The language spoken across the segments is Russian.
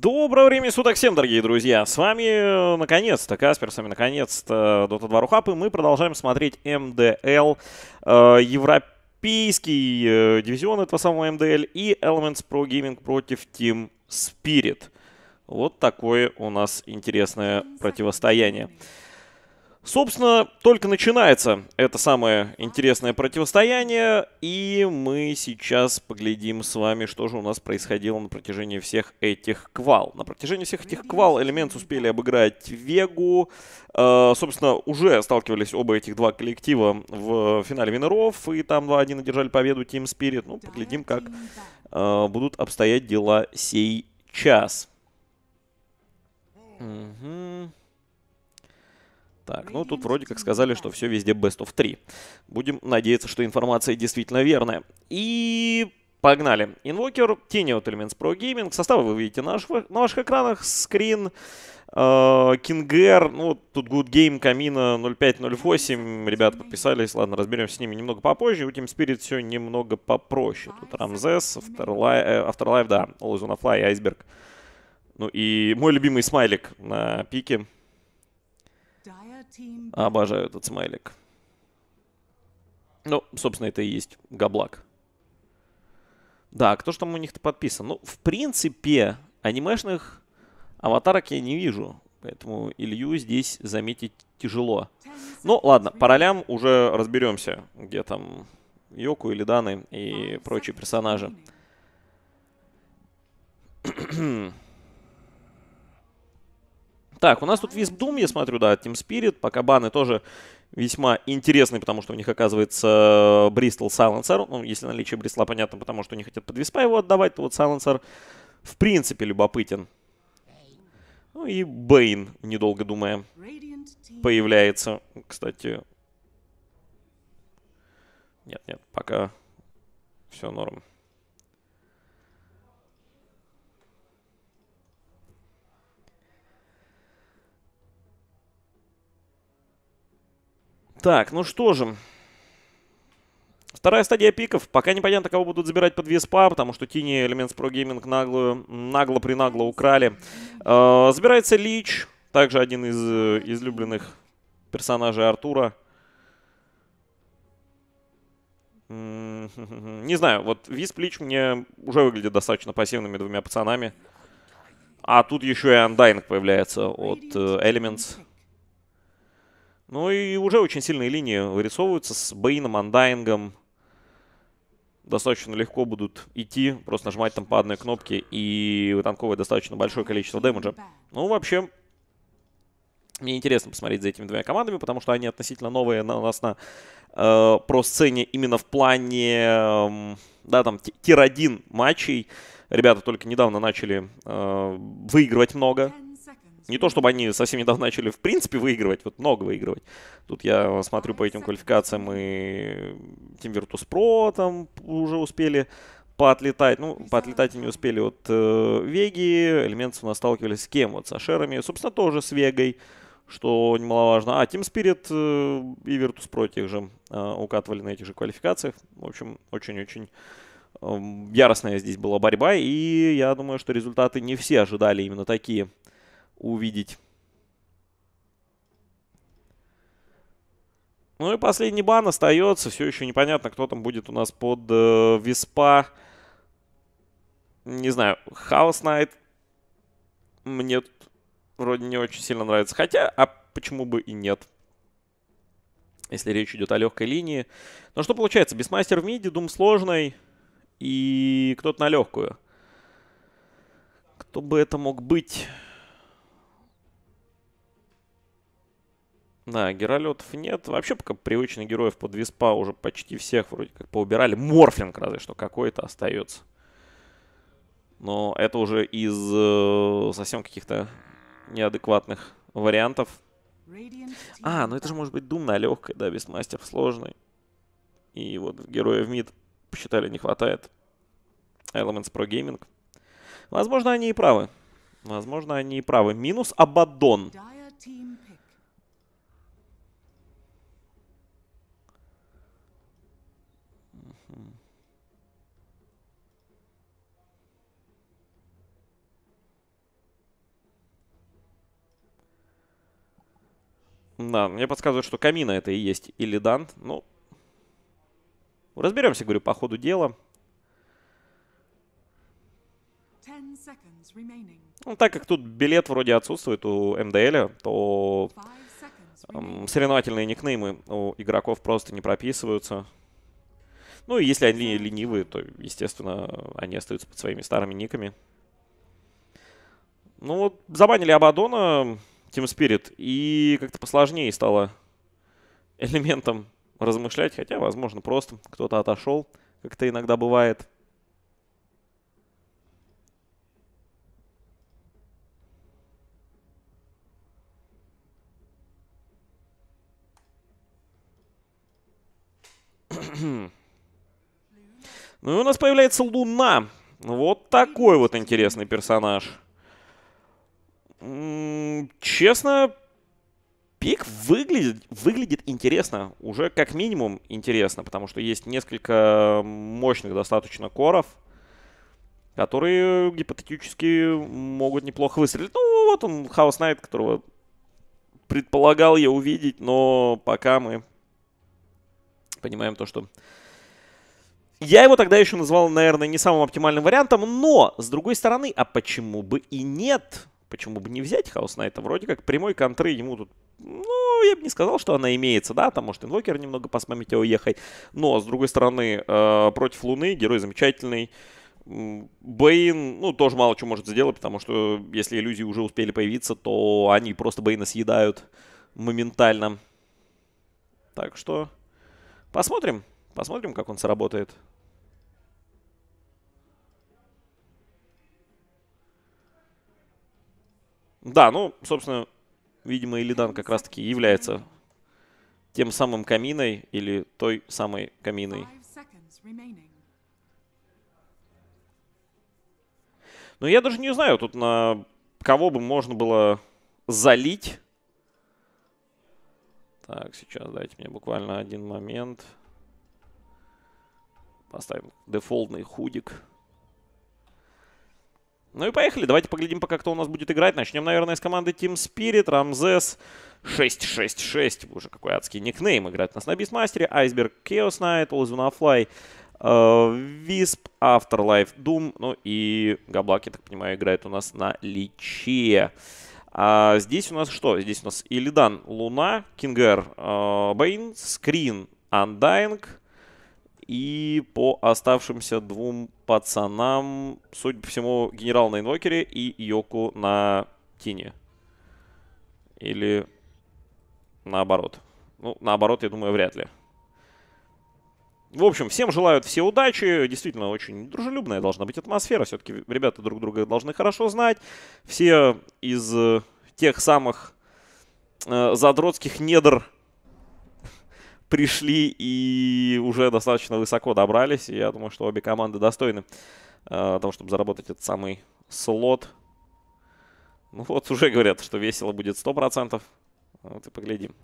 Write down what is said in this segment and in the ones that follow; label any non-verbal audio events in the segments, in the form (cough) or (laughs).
Доброго времени суток всем, дорогие друзья! С вами, э, наконец-то, Каспер, с вами, наконец-то, Dota 2 Рухап, и мы продолжаем смотреть МДЛ э, европейский э, дивизион этого самого МДЛ и Elements Pro Gaming против Team Spirit. Вот такое у нас интересное противостояние. Собственно, только начинается это самое интересное противостояние, и мы сейчас поглядим с вами, что же у нас происходило на протяжении всех этих квал. На протяжении всех этих квал Элемент успели обыграть Вегу, э, собственно, уже сталкивались оба этих два коллектива в финале Винеров, и там 2-1 одержали победу Team Spirit. Ну, поглядим, как э, будут обстоять дела сейчас. Угу. Так, ну тут вроде как сказали, что все везде best of 3. Будем надеяться, что информация действительно верная. И Погнали. Инвокер, Тени от Elements Pro Gaming. Составы вы видите на ваших, на ваших экранах. Скрин, Кингер, э, ну, тут Good Game, Камина 0508. Ребята подписались. Ладно, разберемся с ними немного попозже. У Team Spirit все немного попроще. А, тут Рамзес, Afterlife, э, Afterlife да, Always on a Fly, Айсберг. Ну и мой любимый смайлик на пике. Обожаю этот смайлик. Ну, собственно, это и есть габлак. Да, кто же там у них-то подписан? Ну, в принципе, анимешных аватарок я не вижу. Поэтому Илью здесь заметить тяжело. Ну, ладно, по ролям уже разберемся, где там Йоку или Даны и прочие персонажи. (clears throat) Так, у нас тут Wisp Doom, я смотрю, да, Team Spirit. Пока баны тоже весьма интересны, потому что у них оказывается Бристол Silencer. Ну, если наличие Бристла понятно, потому что они хотят под Виспа его отдавать, то вот Silencer в принципе любопытен. Ну и Бейн, недолго думая, появляется, кстати. Нет, нет, пока все норм. Так, ну что же. Вторая стадия пиков. Пока непонятно, кого будут забирать под веспа, потому что Тини Элементс Про Гейминг нагло, нагло-принагло украли. Э, забирается Лич, также один из э, излюбленных персонажей Артура. Не знаю, вот Висп Лич мне уже выглядит достаточно пассивными двумя пацанами. А тут еще и Undying появляется от э, Elements. Ну и уже очень сильные линии вырисовываются с Бейном, Андаингом. Достаточно легко будут идти, просто нажимать там по одной кнопке и вытанковывать достаточно большое количество дэмэджа. Ну, вообще, мне интересно посмотреть за этими двумя командами, потому что они относительно новые на, у нас на э, про-сцене именно в плане, э, да, там, тир-1 матчей. Ребята только недавно начали э, выигрывать много, не то, чтобы они совсем недавно начали в принципе выигрывать, вот много выигрывать. Тут я смотрю по этим квалификациям и Team Virtus Pro там уже успели поотлетать. Ну, поотлетать не успели вот э, Веги. Элементс у нас сталкивались с кем? Вот с Ашерами. Собственно, тоже с Вегой, что немаловажно. А Team Spirit э, и Pro тех же э, укатывали на этих же квалификациях. В общем, очень-очень эм, яростная здесь была борьба. И я думаю, что результаты не все ожидали именно такие увидеть. Ну и последний бан остается. Все еще непонятно, кто там будет у нас под э, Виспа. Не знаю, Хаос Найт мне тут вроде не очень сильно нравится. Хотя, а почему бы и нет? Если речь идет о легкой линии. Но что получается? Бисмастер в миде, Дум сложный и кто-то на легкую. Кто бы это мог быть? Да, геролетов нет. Вообще пока привычных героев под виспа уже почти всех вроде как поубирали. Морфлинг разве что какой-то остается. Но это уже из э, совсем каких-то неадекватных вариантов. А, ну это же может быть думная, легкая, да, без мастеров сложной. И вот героя в мид посчитали не хватает. Elements Pro Gaming. Возможно, они и правы. Возможно, они и правы. Минус Абаддон. Да, мне подсказывают, что Камина это и есть Иллидан. Ну, разберемся, говорю, по ходу дела. Ну, так как тут билет вроде отсутствует у МДЛ, то эм, соревновательные никнеймы у игроков просто не прописываются. Ну и если они ленивые, то, естественно, они остаются под своими старыми никами. Ну вот, забанили Абадона. Team Spirit. И как-то посложнее стало элементом размышлять, хотя, возможно, просто кто-то отошел, как это иногда бывает. Ну и у нас появляется Луна. Вот такой вот интересный персонаж. Честно, пик выглядит, выглядит интересно, уже как минимум интересно, потому что есть несколько мощных достаточно коров, которые гипотетически могут неплохо выстрелить. Ну, вот он, Хаус Найт, которого предполагал я увидеть, но пока мы понимаем то, что... Я его тогда еще назвал, наверное, не самым оптимальным вариантом, но, с другой стороны, а почему бы и нет? почему бы не взять Хаус Найта? Вроде как прямой контры ему тут, ну, я бы не сказал, что она имеется, да, там может инвокер немного посмамить его уехать но, с другой стороны, э, против Луны герой замечательный, Бейн, ну, тоже мало чего может сделать, потому что если иллюзии уже успели появиться, то они просто Бейна съедают моментально. Так что посмотрим, посмотрим, как он сработает. Да, ну, собственно, видимо, Илидан как раз-таки является тем самым каминой или той самой каминой. Но ну, я даже не знаю, тут на кого бы можно было залить. Так, сейчас дайте мне буквально один момент. Поставим дефолтный худик. Ну и поехали, давайте поглядим пока, кто у нас будет играть. Начнем, наверное, с команды Team Spirit, Ramzes 666, уже какой адский никнейм, играет у нас на Бисмастере, Айсберг, Chaos Knight, Always Wanna Fly, э, Висп, uh, Afterlife, Doom, ну и Габлаки, так понимаю, играет у нас на Личе. А здесь у нас что? Здесь у нас Илидан, Луна, Кингер, э, Бейн, Скрин, Undying, и по оставшимся двум пацанам, судя по всему, генерал на инвокере и Йоку на тине. Или наоборот. Ну, наоборот, я думаю, вряд ли. В общем, всем желают все удачи. Действительно, очень дружелюбная должна быть атмосфера. Все-таки ребята друг друга должны хорошо знать. Все из тех самых э, задротских недр пришли и уже достаточно высоко добрались. И я думаю, что обе команды достойны э, того, чтобы заработать этот самый слот. Ну вот, уже говорят, что весело будет 100%. Вот и поглядим.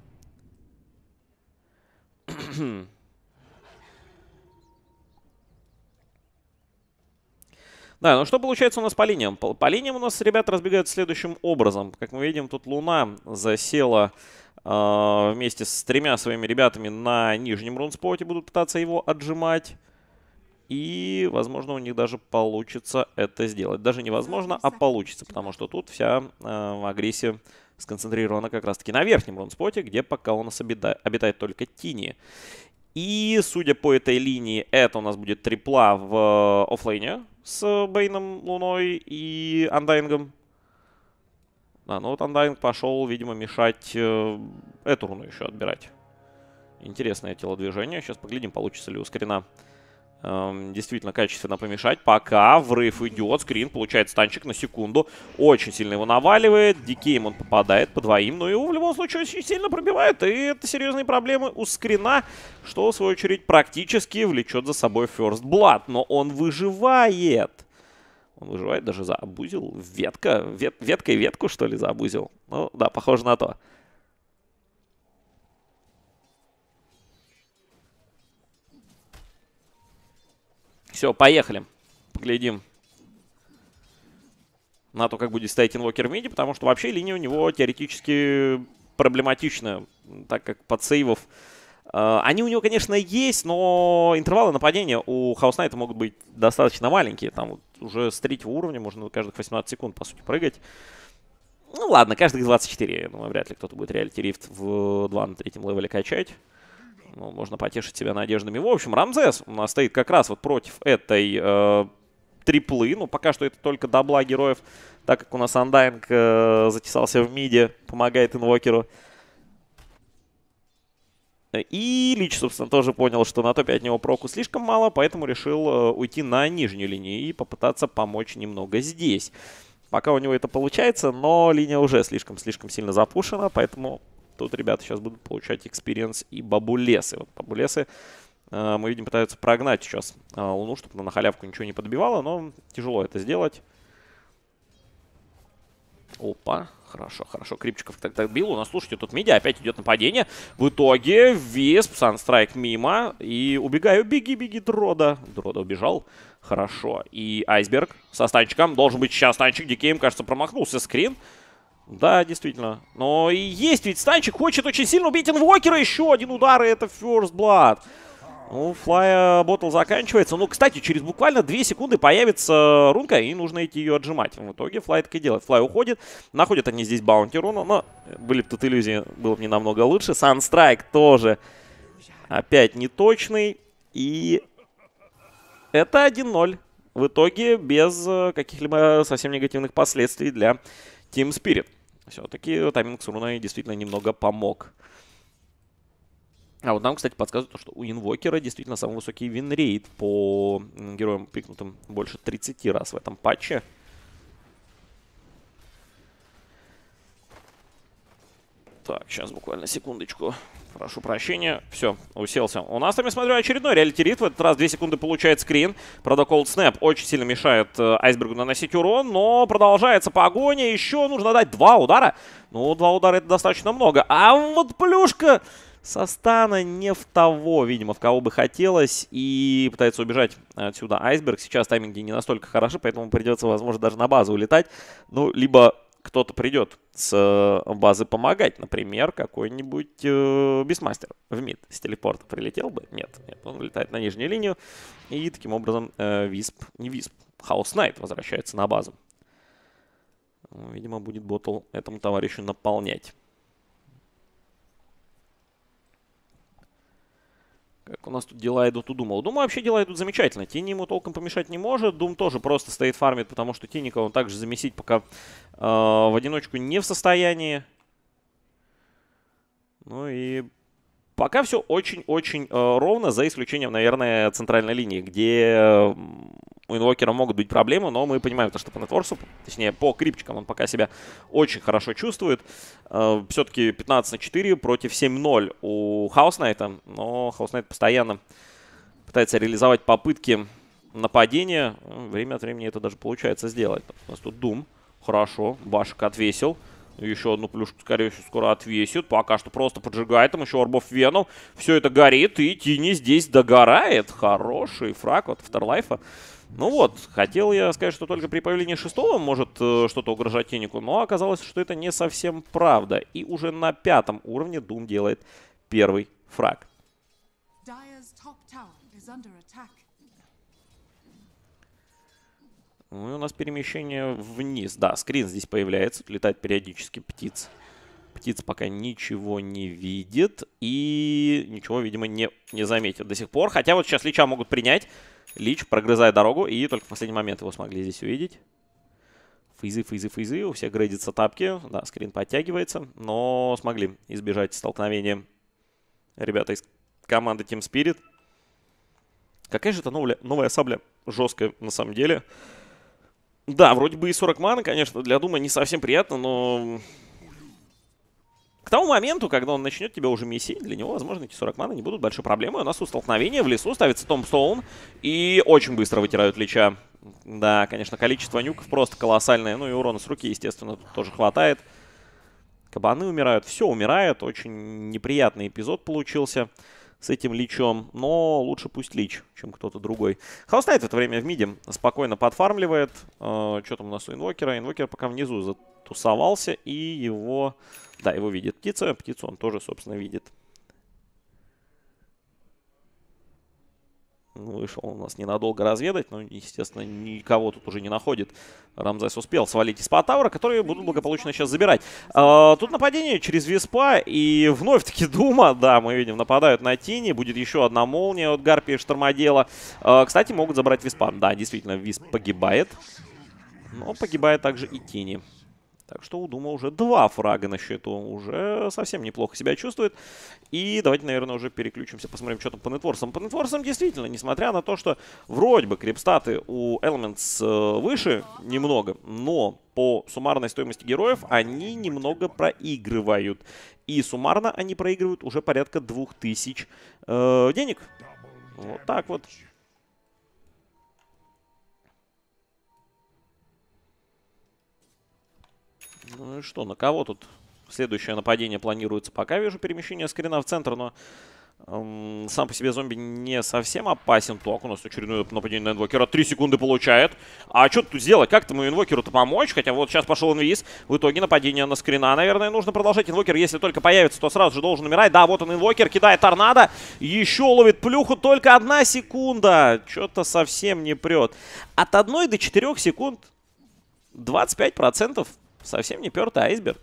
Да, ну что получается у нас по линиям? По, по линиям у нас ребята разбегаются следующим образом. Как мы видим, тут Луна засела а, вместе с тремя своими ребятами на нижнем рунспоте будут пытаться его отжимать. И, возможно, у них даже получится это сделать. Даже невозможно, а получится, потому что тут вся э, агрессия сконцентрирована как раз-таки на верхнем рунспоте, где пока у нас обитает только Тини. И, судя по этой линии, это у нас будет трипла в э, оффлейне с Бейном, Луной и Андайнгом. Да, ну вот Undying пошел, видимо, мешать э, эту руну еще отбирать. Интересное телодвижение. Сейчас поглядим, получится ли у скрина эм, действительно качественно помешать. Пока врыв идет, скрин получает станчик на секунду. Очень сильно его наваливает. Дикейм он попадает по двоим, но ну его в любом случае очень сильно пробивает. И это серьезные проблемы у скрина, что, в свою очередь, практически влечет за собой First Blood. Но он выживает. Он выживает, даже заабузил. Ветка? Вет, ветка и ветку, что ли, заабузил? Ну, да, похоже на то. Все, поехали. Поглядим на то, как будет стоять инвокер в миде, потому что вообще линия у него теоретически проблематичная так как под сейвов... А, они у него, конечно, есть, но интервалы нападения у Хаус Найта могут быть достаточно маленькие. Там вот уже с третьего уровня можно каждых 18 секунд, по сути, прыгать. Ну ладно, каждых 24. Я думаю, вряд ли кто-то будет реалити рифт в 2 на третьем левеле качать. Ну, можно потешить себя надеждами. В общем, Рамзес у нас стоит как раз вот против этой э, триплы. Ну, пока что это только добла героев, так как у нас Андайнг э, затесался в миде, помогает инвокеру. И Лич, собственно, тоже понял, что на топе от него проку слишком мало, поэтому решил э, уйти на нижнюю линию и попытаться помочь немного здесь. Пока у него это получается, но линия уже слишком-слишком сильно запушена, поэтому тут ребята сейчас будут получать экспириенс и бабулесы. Вот бабулесы э, мы видим пытаются прогнать сейчас э, Луну, чтобы она на халявку ничего не подбивала, но тяжело это сделать. Опа, Хорошо, хорошо. Крипчиков так, так бил. У нас, слушайте, тут медиа опять идет нападение. В итоге Висп, Санстрайк мимо. И убегаю. Беги, беги, Дрода. Дрода убежал. Хорошо. И Айсберг со станчиком. Должен быть сейчас станчик. Дикейм, кажется, промахнулся. Скрин. Да, действительно. Но и есть ведь станчик. Хочет очень сильно убить инвокера. Еще один удар, и это First Blood. Ну, флая ботл э, заканчивается. Ну, кстати, через буквально 2 секунды появится э, рунка, и нужно идти ее отжимать. В итоге флай так и делает. Флай уходит. Находят они здесь баунти руна, но были бы тут иллюзии, было бы не намного лучше. Санстрайк тоже опять неточный. И это 1-0. В итоге без э, каких-либо совсем негативных последствий для Team Spirit. Все-таки тайминг с руной действительно немного помог. А вот нам, кстати, подсказывают, что у инвокера действительно самый высокий винрейт по героям пикнутым больше 30 раз в этом патче. Так, сейчас буквально секундочку. Прошу прощения. Все, уселся. У нас там, я смотрю, очередной реалити рит. В этот раз 2 секунды получает скрин. Правда, Cold Snap очень сильно мешает э, Айсбергу наносить урон, но продолжается погоня. Еще нужно дать два удара. Ну, два удара это достаточно много. А вот плюшка... Состана не в того, видимо, в кого бы хотелось, и пытается убежать отсюда айсберг. Сейчас тайминги не настолько хороши, поэтому придется, возможно, даже на базу улетать. Ну, либо кто-то придет с э, базы помогать, например, какой-нибудь э, бисмастер в МИД с телепорта прилетел бы. Нет, нет, он улетает на нижнюю линию, и таким образом э, Висп, не Висп, Хаус Найт возвращается на базу. Ну, видимо, будет Ботл этому товарищу наполнять. Как у нас тут дела идут у Дума? вообще дела идут замечательно. Тени ему толком помешать не может. Дум тоже просто стоит фармит, потому что Тиника он также замесить пока э, в одиночку не в состоянии. Ну и пока все очень-очень э, ровно, за исключением, наверное, центральной линии, где у инвокера могут быть проблемы, но мы понимаем, что по нетворсу, точнее, по крипчикам он пока себя очень хорошо чувствует. Э, Все-таки 15 на 4 против 7-0 у Хауснайта, но Хауснайт постоянно пытается реализовать попытки нападения. Время от времени это даже получается сделать. У нас тут Дум. Хорошо, Башек отвесил. Еще одну плюшку, скорее всего, скоро отвесит. Пока что просто поджигает. Там еще орбов Вену, Все это горит. И Тини здесь догорает. Хороший фраг от Втерлайфа. Ну вот, хотел я сказать, что только при появлении шестого может э, что-то угрожать Тенику, но оказалось, что это не совсем правда. И уже на пятом уровне Дум делает первый фраг. Ну и у нас перемещение вниз. Да, скрин здесь появляется, летает периодически птиц. Птиц пока ничего не видит и ничего, видимо, не, не заметит до сих пор. Хотя вот сейчас Лича могут принять. Лич, прогрызает дорогу, и только в последний момент его смогли здесь увидеть. Фейзы, фейзы, фейзы, у всех грейдятся тапки, да, скрин подтягивается, но смогли избежать столкновения ребята из команды Team Spirit. Какая же это новая, новая сабля жесткая на самом деле. Да, вроде бы и 40 мана конечно, для Дума не совсем приятно, но к тому моменту, когда он начнет тебя уже месить, для него, возможно, эти 40 маны не будут большой проблемой. У нас у столкновения в лесу ставится Томстоун и очень быстро вытирают Лича. Да, конечно, количество нюков просто колоссальное. Ну и урона с руки, естественно, тоже хватает. Кабаны умирают, все умирает. Очень неприятный эпизод получился с этим личом. Но лучше пусть лич, чем кто-то другой. Хаустайт в это время в миде спокойно подфармливает. Э, что там у нас у инвокера? Инвокер пока внизу затусовался. И его да, его видит птица, птицу он тоже, собственно, видит. Ну, вышел у нас ненадолго разведать, но, естественно, никого тут уже не находит. Рамзес успел свалить из-под которые будут благополучно сейчас забирать. А, тут нападение через Веспа и вновь-таки (laughs) Дума, да, мы видим, нападают на Тини. Будет еще одна молния от Гарпии Штормодела. А, кстати, могут забрать Веспа. Да, действительно, Висп погибает. Но погибает также и Тини. Так что у Дума уже два фрага на счету. Уже совсем неплохо себя чувствует. И давайте, наверное, уже переключимся, посмотрим, что там по нетворсам. По нетворсам действительно, несмотря на то, что вроде бы крипстаты у Elements э, выше немного, но по суммарной стоимости героев они немного проигрывают. И суммарно они проигрывают уже порядка 2000 э, денег. Вот так вот. Ну и что, на кого тут следующее нападение планируется? Пока вижу перемещение скрина в центр, но эм, сам по себе зомби не совсем опасен. Так, у нас очередное нападение на инвокера. Три секунды получает. А что тут сделать? Как-то мы инвокеру-то помочь? Хотя вот сейчас пошел инвиз. В итоге нападение на скрина, наверное, нужно продолжать. Инвокер, если только появится, то сразу же должен умирать. Да, вот он инвокер, кидает торнадо. Еще ловит плюху. Только одна секунда. Что-то совсем не прет. От одной до четырех секунд 25% Совсем не пертый айсберг.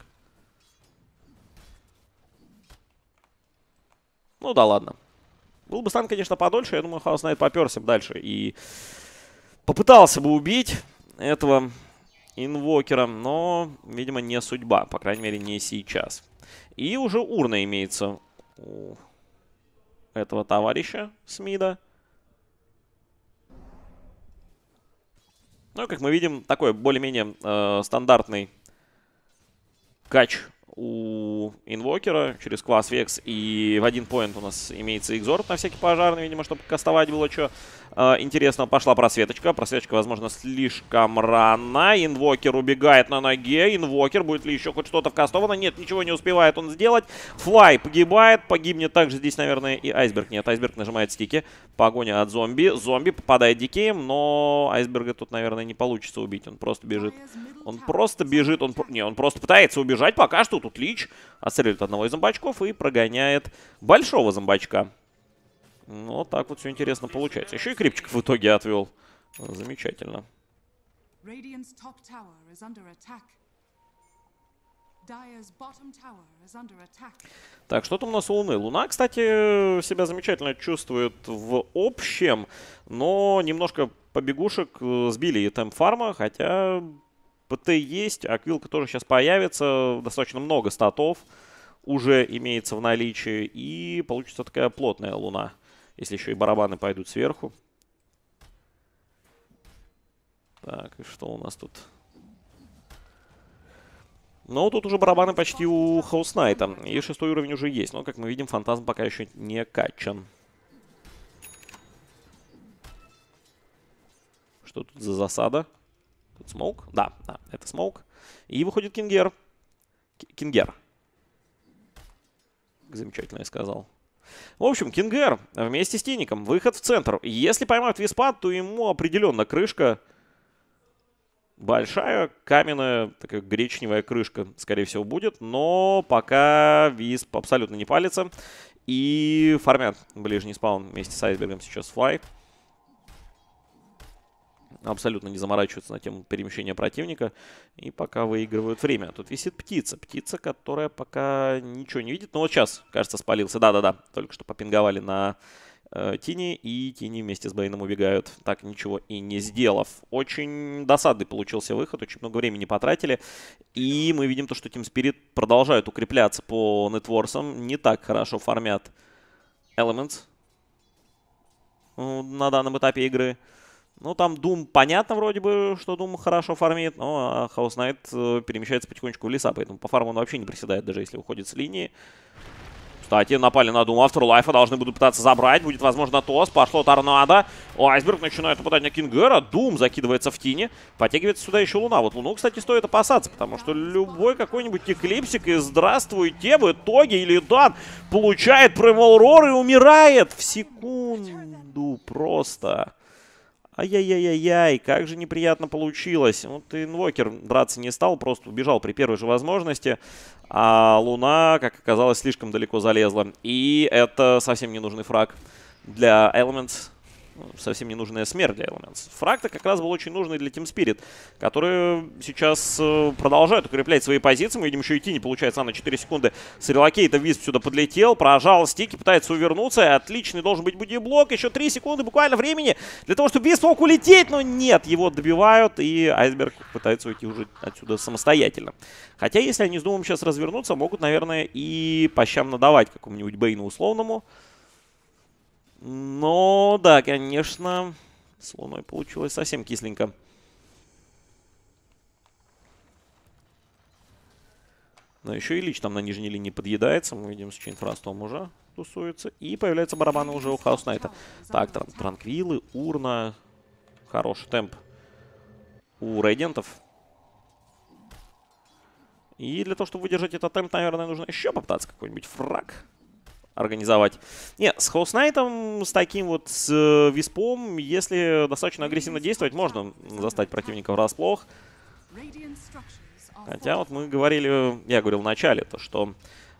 Ну да ладно. Был бы стан, конечно, подольше. Я думаю, Хаус Найт поперся бы дальше. И попытался бы убить этого инвокера. Но, видимо, не судьба. По крайней мере, не сейчас. И уже урна имеется у этого товарища Смида. Ну, как мы видим, такой более-менее э, стандартный Ткач у инвокера через класс векс. И в один поинт у нас имеется экзорт на всякий пожарный, видимо, чтобы кастовать было что э, а, интересного. Пошла просветочка. Просветочка, возможно, слишком рано. Инвокер убегает на ноге. Инвокер, будет ли еще хоть что-то вкастовано? Нет, ничего не успевает он сделать. Флай погибает. Погибнет также здесь, наверное, и Айсберг. Нет, Айсберг нажимает стики. Погоня от зомби. Зомби попадает дикеем, но Айсберга тут, наверное, не получится убить. Он просто бежит. Он просто бежит. Он... Не, он просто пытается убежать пока что тут Лич отстреливает одного из зомбачков и прогоняет большого зомбачка. Ну, так вот все интересно получается. Еще и крипчиков в итоге отвел. Замечательно. Так, что там у нас у Луны? Луна, кстати, себя замечательно чувствует в общем, но немножко побегушек э, сбили и темп фарма, хотя ПТ есть, Аквилка тоже сейчас появится. Достаточно много статов уже имеется в наличии. И получится такая плотная луна, если еще и барабаны пойдут сверху. Так, и что у нас тут? Но ну, тут уже барабаны почти у Хаоснайта. И шестой уровень уже есть. Но, как мы видим, фантазм пока еще не качан. Что тут за засада? Тут смоук. Да, да, это смоук. И выходит Кингер. Кингер. Замечательно я сказал. В общем, Кингер вместе с Тиником. Выход в центр. Если поймают Виспад, то ему определенно крышка. Большая, каменная, такая гречневая крышка, скорее всего, будет. Но пока Висп абсолютно не палится. И фармят ближний спаун вместе с Айсбергом сейчас Флай абсолютно не заморачиваются на тему перемещения противника и пока выигрывают время. Тут висит птица. Птица, которая пока ничего не видит. Но ну, вот сейчас, кажется, спалился. Да-да-да, только что попинговали на э, Тини, и Тини вместе с Бейном убегают, так ничего и не сделав. Очень досадный получился выход, очень много времени потратили, и мы видим то, что Team Spirit продолжают укрепляться по нетворсам, не так хорошо фармят Elements ну, на данном этапе игры. Ну, там Дум, понятно вроде бы, что Дум хорошо фармит, но Хаус Найт э, перемещается потихонечку в леса, поэтому по фарму он вообще не приседает, даже если уходит с линии. Кстати, напали на Дума, Лайфа должны будут пытаться забрать, будет, возможно, ТОС, пошло торнадо. Айсберг начинает нападать на Кингера, Дум закидывается в тени, потягивается сюда еще Луна. Вот Луну, кстати, стоит опасаться, потому что любой какой-нибудь эклипсик и здравствуйте в итоге или Дан получает Прэмол Рор и умирает в секунду просто. Ай-яй-яй-яй, как же неприятно получилось. Вот ну, инвокер драться не стал, просто убежал при первой же возможности. А Луна, как оказалось, слишком далеко залезла. И это совсем ненужный фраг для Elements совсем ненужная смерть для Elements. фракта, как раз был очень нужный для Team Spirit, которые сейчас э, продолжают укреплять свои позиции. Мы видим, еще идти не получается. на 4 секунды с релокейта Висп сюда подлетел, прожал стики, пытается увернуться. Отличный должен быть будиблок. Еще 3 секунды буквально времени для того, чтобы Висп мог улететь, но нет, его добивают, и Айсберг пытается уйти уже отсюда самостоятельно. Хотя, если они с Думом сейчас развернутся, могут, наверное, и по щам надавать какому-нибудь Бейну условному. Но, ну, да, конечно, с Луной получилось совсем кисленько. Но еще и Лич там на нижней линии подъедается. Мы видим, с Чейнфрастом уже тусуется. И появляются барабаны уже у Хаус Так, тран Транквилы, Урна. Хороший темп у Рейдентов. И для того, чтобы выдержать этот темп, наверное, нужно еще попытаться какой-нибудь фраг организовать. Не, с Хоуснайтом, с таким вот, с э, Виспом, если достаточно агрессивно действовать, можно застать противника врасплох. Хотя вот мы говорили, я говорил в начале, то что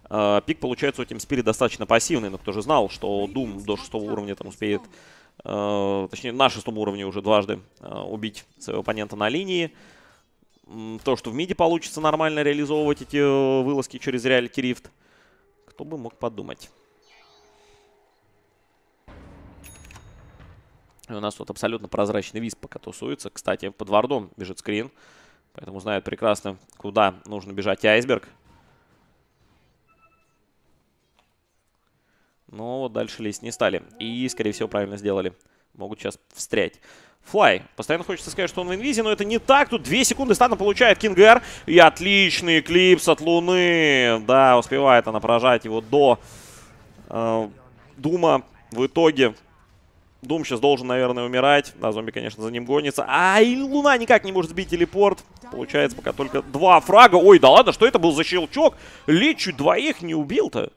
э, пик получается у Тимспири достаточно пассивный, но кто же знал, что Дум до шестого уровня там успеет, э, точнее на шестом уровне уже дважды э, убить своего оппонента на линии. То, что в миде получится нормально реализовывать эти э, вылазки через реалити рифт, кто бы мог подумать. у нас вот абсолютно прозрачный виз пока тусуется. Кстати, под вардом бежит скрин. Поэтому знает прекрасно, куда нужно бежать айсберг. Но вот дальше лезть не стали. И, скорее всего, правильно сделали. Могут сейчас встрять. Флай. Постоянно хочется сказать, что он в инвизе, но это не так. Тут 2 секунды стана получает Кингер. И отличный клипс от Луны. Да, успевает она поражать его до э, Дума. В итоге Дум сейчас должен, наверное, умирать. Да, зомби, конечно, за ним гонится. А, и Луна никак не может сбить телепорт. Получается пока только два фрага. Ой, да ладно, что это был за щелчок? Лич чуть двоих не убил-то.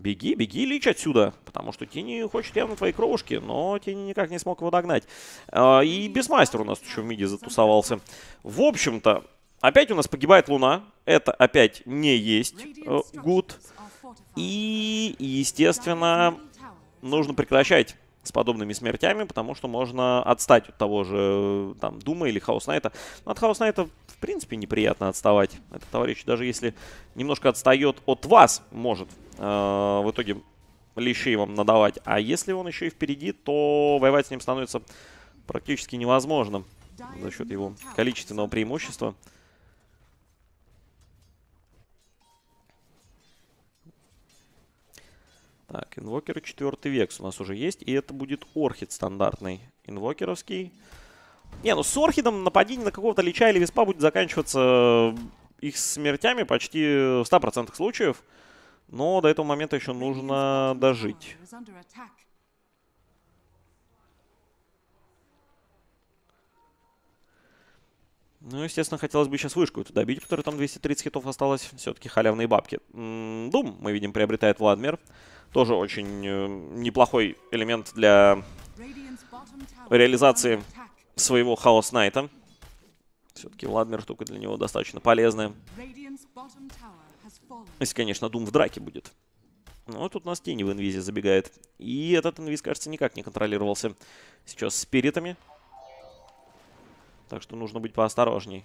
Беги, беги, Лич, отсюда. Потому что Тини хочет явно твои кровушки, но Тини никак не смог его догнать. А, и Бесмастер у нас еще в миде затусовался. В общем-то, опять у нас погибает Луна. Это опять не есть э, гуд. И, естественно, нужно прекращать с подобными смертями, потому что можно отстать от того же э, там Дума или Хаус Найта. Но от Хаус Найта, в принципе, неприятно отставать. Этот товарищ, даже если немножко отстает от вас, может э, в итоге лещей вам надавать. А если он еще и впереди, то воевать с ним становится практически невозможно за счет его количественного преимущества. Так, инвокеры 4 векс у нас уже есть. И это будет орхид стандартный инвокеровский. Не, ну с орхидом нападение на какого-то лича или веспа будет заканчиваться э, их смертями почти в 100% случаев. Но до этого момента еще нужно дожить. Ну, естественно, хотелось бы сейчас вышку эту добить, которая там 230 хитов осталось. Все-таки халявные бабки. Дум, мы видим, приобретает Владимир. Тоже очень э, неплохой элемент для реализации своего Хаос Найта. Все-таки Владмир штука для него достаточно полезная. Если, конечно, Дум в драке будет. Но ну, тут у нас тени в инвизе забегает. И этот инвиз, кажется, никак не контролировался сейчас спиритами. Так что нужно быть поосторожней.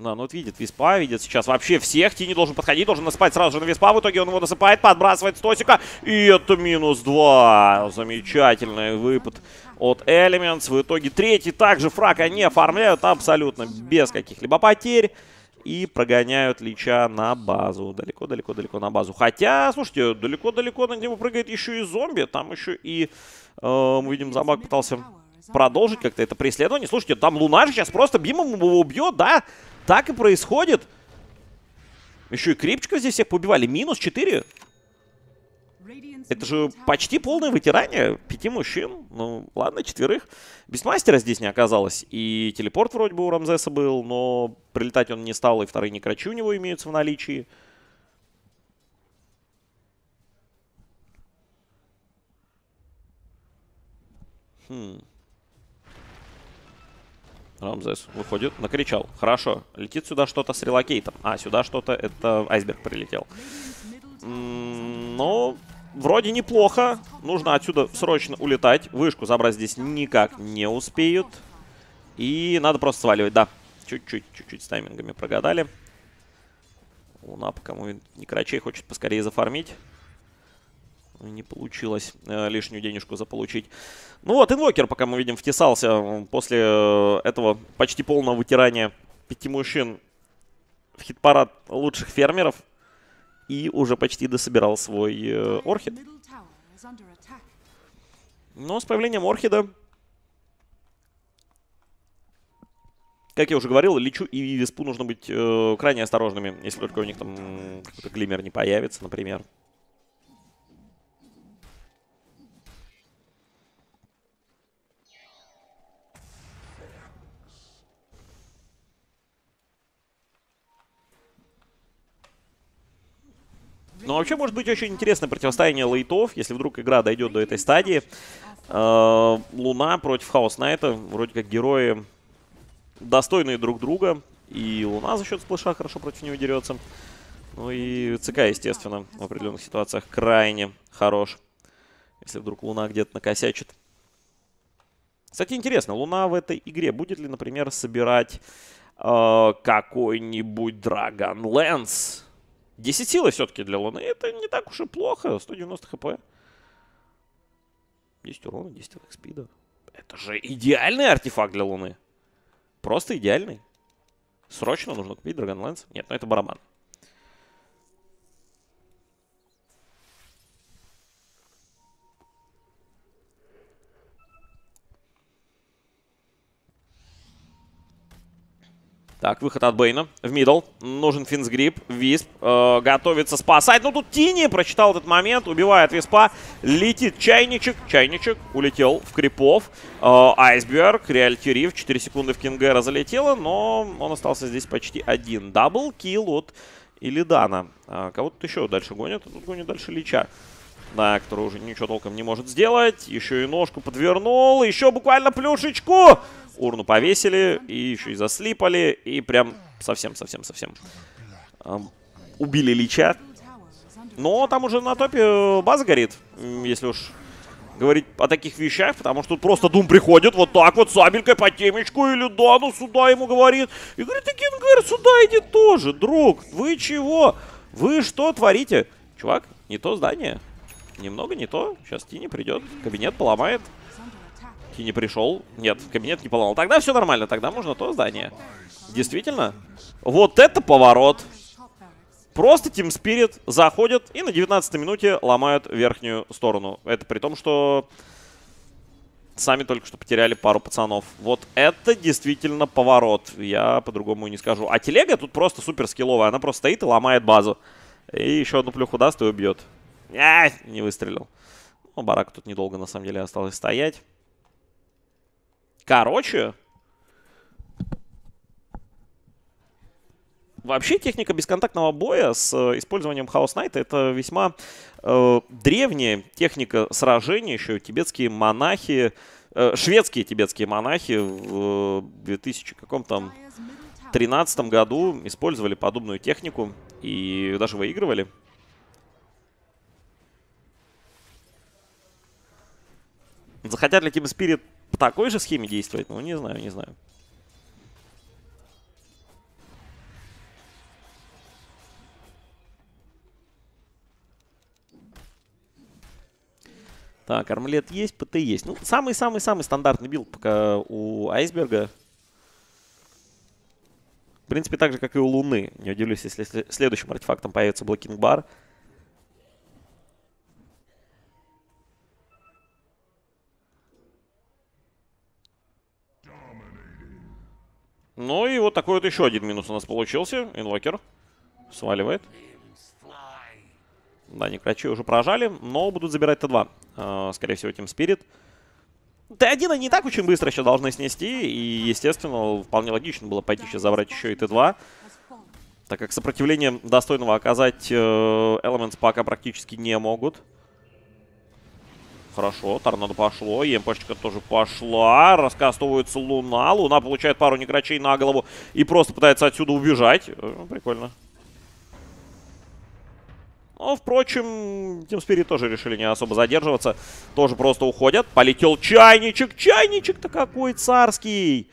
Да, ну вот видит Виспа, видит сейчас вообще всех. Тини должен подходить, должен насыпать сразу же на Виспа. В итоге он его насыпает, подбрасывает стосика. И это минус 2. Замечательный выпад от Elements. В итоге третий также фраг они оформляют абсолютно без каких-либо потерь. И прогоняют Лича на базу. Далеко-далеко-далеко на базу. Хотя, слушайте, далеко-далеко на него прыгает еще и зомби. Там еще и, э, мы видим, Забак пытался продолжить как-то это преследование. Слушайте, там Луна же сейчас просто бимом его убьет, да? Так и происходит. Еще и крипчиков здесь всех побивали. Минус 4. Это же почти полное вытирание пяти мужчин. Ну, ладно, четверых. Без мастера здесь не оказалось. И телепорт вроде бы у Рамзеса был, но прилетать он не стал, и вторые некрачи у него имеются в наличии. Хм. Рамзес выходит, накричал. Хорошо, летит сюда что-то с релокейтом. А, сюда что-то, это айсберг прилетел. Ну, вроде неплохо. Нужно отсюда срочно улетать. Вышку забрать здесь никак не успеют. И надо просто сваливать, да. Чуть-чуть, чуть-чуть с таймингами прогадали. Луна по кому не крачей хочет поскорее зафармить не получилось э, лишнюю денежку заполучить. Ну вот, инвокер, пока мы видим, втесался после э, этого почти полного вытирания пяти мужчин в хит-парад лучших фермеров. И уже почти дособирал свой э, Орхид. Но с появлением Орхида, как я уже говорил, Личу и Виспу нужно быть э, крайне осторожными, если только у них там какой глиммер не появится, например. Но вообще может быть очень интересное противостояние лейтов, если вдруг игра дойдет до этой стадии. Э, Луна против Хаос Найта. Вроде как герои достойные друг друга. И Луна за счет сплэша хорошо против него дерется. Ну и ЦК, естественно, в определенных ситуациях крайне хорош. Если вдруг Луна где-то накосячит. Кстати, интересно, Луна в этой игре будет ли, например, собирать э, какой-нибудь Dragon Lens? силы все-таки для Луны. Это не так уж и плохо. 190 хп. 10 урона, 10 спида. Это же идеальный артефакт для Луны. Просто идеальный. Срочно нужно купить Драгонлэнс. Нет, ну это Барабан. Так, выход от Бейна в мидл. Нужен финсгрип. Висп э, готовится спасать. Ну, тут Тини прочитал этот момент. Убивает Виспа. Летит Чайничек. Чайничек улетел в крипов. Э, айсберг. Реалити Риф. 4 секунды в Кингера залетело, но он остался здесь почти один. дабл килл от Илидана. А кого тут еще дальше гонят? А тут гонят дальше Лича. Да, который уже ничего толком не может сделать. Еще и ножку подвернул. Еще буквально плюшечку урну повесили, и еще и заслипали, и прям совсем-совсем-совсем убили Лича. Но там уже на топе э, база горит, если уж говорить о таких вещах, потому что тут просто Дум приходит вот так вот сабелькой по темечку и Дану сюда ему говорит. И говорит, и Кингер сюда иди тоже, друг, вы чего? Вы что творите? Чувак, не то здание. Немного не то. Сейчас Тини придет, кабинет поломает таки не пришел. Нет, в кабинет не поломал. Тогда все нормально, тогда можно то здание. Действительно. Вот это поворот. Просто Team Spirit заходит и на 19 минуте ломают верхнюю сторону. Это при том, что сами только что потеряли пару пацанов. Вот это действительно поворот. Я по-другому не скажу. А телега тут просто супер скилловая. Она просто стоит и ломает базу. И еще одну плюху даст и убьет. не выстрелил. Ну, барак тут недолго на самом деле осталось стоять. Короче, Вообще техника бесконтактного боя с э, использованием Хаос Найта это весьма э, древняя техника сражения. Еще тибетские монахи, э, шведские тибетские монахи в 2000 э, каком там 13 году использовали подобную технику и даже выигрывали. Захотят ли Team Spirit такой же схеме действовать? Ну, не знаю, не знаю. Так, армлет есть, ПТ есть. Ну, самый-самый-самый стандартный билд пока у Айсберга. В принципе, так же, как и у Луны. Не удивлюсь, если следующим артефактом появится блокинг-бар. Ну и вот такой вот еще один минус у нас получился. Инвокер сваливает. Да, некрачи уже прожали, но будут забирать Т2. А, скорее всего, Team Спирит. Т1 они и так очень быстро еще должны снести, и, естественно, вполне логично было пойти сейчас забрать еще и Т2. Так как сопротивление достойного оказать э, Elements пока практически не могут. Хорошо, торнадо пошло, ЕМПшечка тоже пошла, раскастовывается Луна, Луна получает пару неграчей на голову и просто пытается отсюда убежать. Э, ну, прикольно. Но, ну, впрочем, Team Spirit тоже решили не особо задерживаться. Тоже просто уходят. Полетел чайничек. Чайничек-то какой царский.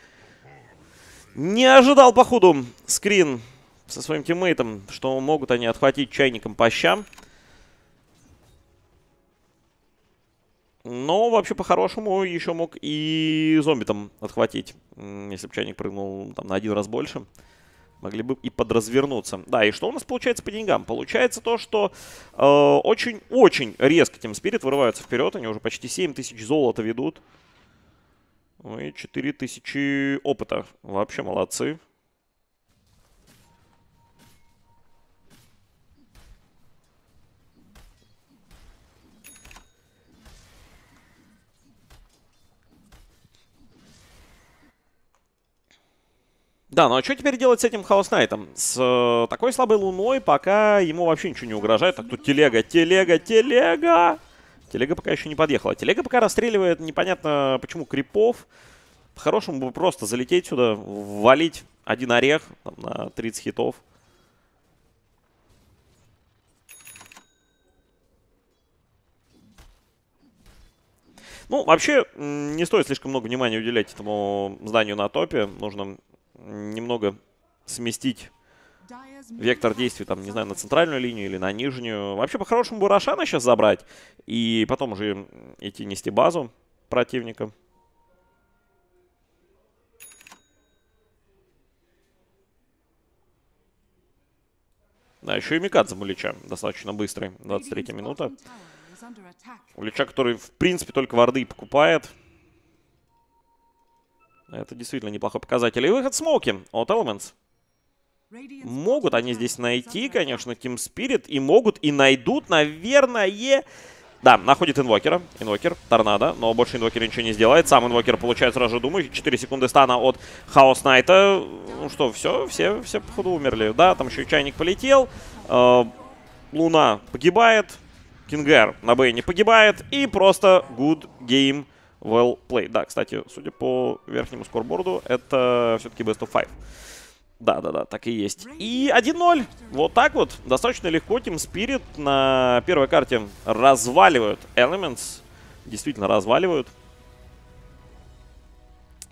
Не ожидал, походу, скрин со своим тиммейтом, что могут они отхватить чайником по щам. Но вообще по-хорошему еще мог и зомби там отхватить. Если бы чайник прыгнул ну, там, на один раз больше, могли бы и подразвернуться. Да, и что у нас получается по деньгам? Получается то, что э, очень-очень э, резко Team спирит вырываются вперед. Они уже почти 7 тысяч золота ведут. Ну и 4000 опыта. Вообще молодцы. Да, ну а что теперь делать с этим Хаос Найтом? С э, такой слабой луной пока ему вообще ничего не угрожает. Так тут телега, телега, телега! Телега пока еще не подъехала. Телега пока расстреливает непонятно почему крипов. По-хорошему бы просто залететь сюда, валить один орех там, на 30 хитов. Ну, вообще, не стоит слишком много внимания уделять этому зданию на топе. Нужно немного сместить вектор действий, там, не знаю, на центральную линию или на нижнюю. Вообще, по-хорошему, бурашана сейчас забрать и потом уже идти нести базу противника. Да, еще и Микадзе у достаточно быстрый, 23 минута. У который, в принципе, только варды покупает. Это действительно неплохой показатель. И выход Смоки от Elements. Могут они здесь найти, конечно, Team Spirit. И могут, и найдут, наверное... Да, находит инвокера. Инвокер, торнадо, но больше инвокер ничего не сделает. Сам инвокер получает сразу же думаю. 4 секунды стана от Хаос Найта. Ну что, все, все, все, походу, умерли. Да, там еще и чайник полетел. Э, Луна погибает. Кингер на Бэйне погибает. И просто good game well played. Да, кстати, судя по верхнему скорборду, это все-таки best of five. Да-да-да, так и есть. И 1-0. Вот так вот. Достаточно легко Team Spirit на первой карте разваливают Elements. Действительно разваливают.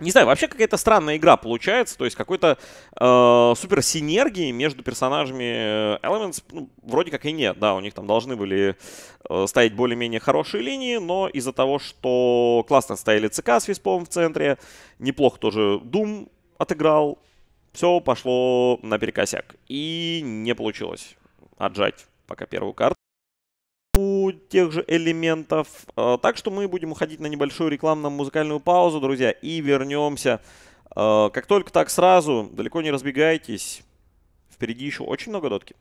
Не знаю, вообще какая-то странная игра получается, то есть какой-то э, супер синергии между персонажами э, Elements ну, вроде как и нет, да, у них там должны были э, стоять более-менее хорошие линии, но из-за того, что классно стояли ЦК с Виспом в центре, неплохо тоже Doom отыграл, все пошло наперекосяк и не получилось отжать пока первую карту у тех же элементов. А, так что мы будем уходить на небольшую рекламную музыкальную паузу, друзья, и вернемся. А, как только так сразу, далеко не разбегайтесь. Впереди еще очень много дотки.